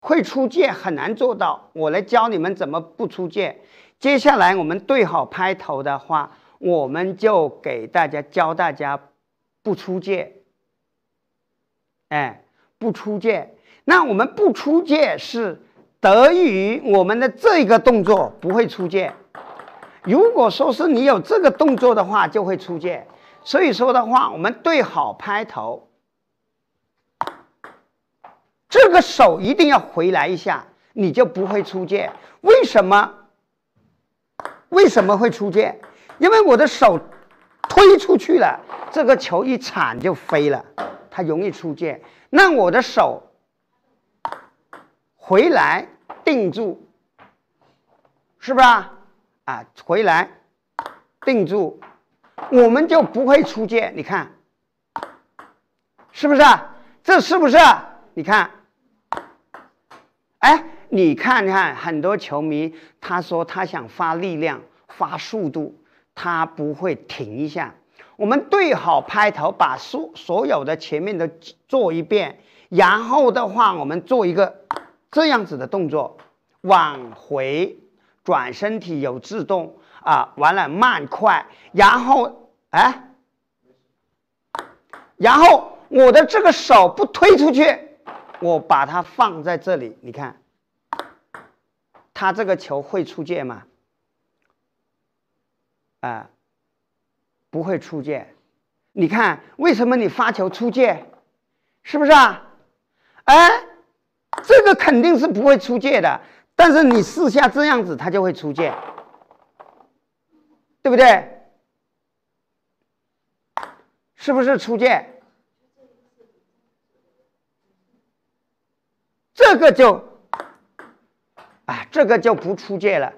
会出界很难做到，我来教你们怎么不出界。接下来我们对好拍头的话，我们就给大家教大家不出界。哎，不出界。那我们不出界是得益于我们的这一个动作不会出界。如果说是你有这个动作的话，就会出界。所以说的话，我们对好拍头。这个手一定要回来一下，你就不会出界。为什么？为什么会出界？因为我的手推出去了，这个球一铲就飞了，它容易出界。那我的手回来定住，是不是啊？啊，回来定住，我们就不会出界。你看，是不是？这是不是？你看。哎，你看看很多球迷，他说他想发力量、发速度，他不会停一下。我们对好拍头，把所所有的前面都做一遍，然后的话，我们做一个这样子的动作，往回转身体有制动啊，完了慢快，然后哎，然后我的这个手不推出去。我把它放在这里，你看，它这个球会出界吗？啊，不会出界。你看，为什么你发球出界？是不是啊？哎，这个肯定是不会出界的，但是你试下这样子，它就会出界，对不对？是不是出界？这个就，啊，这个就不出界了。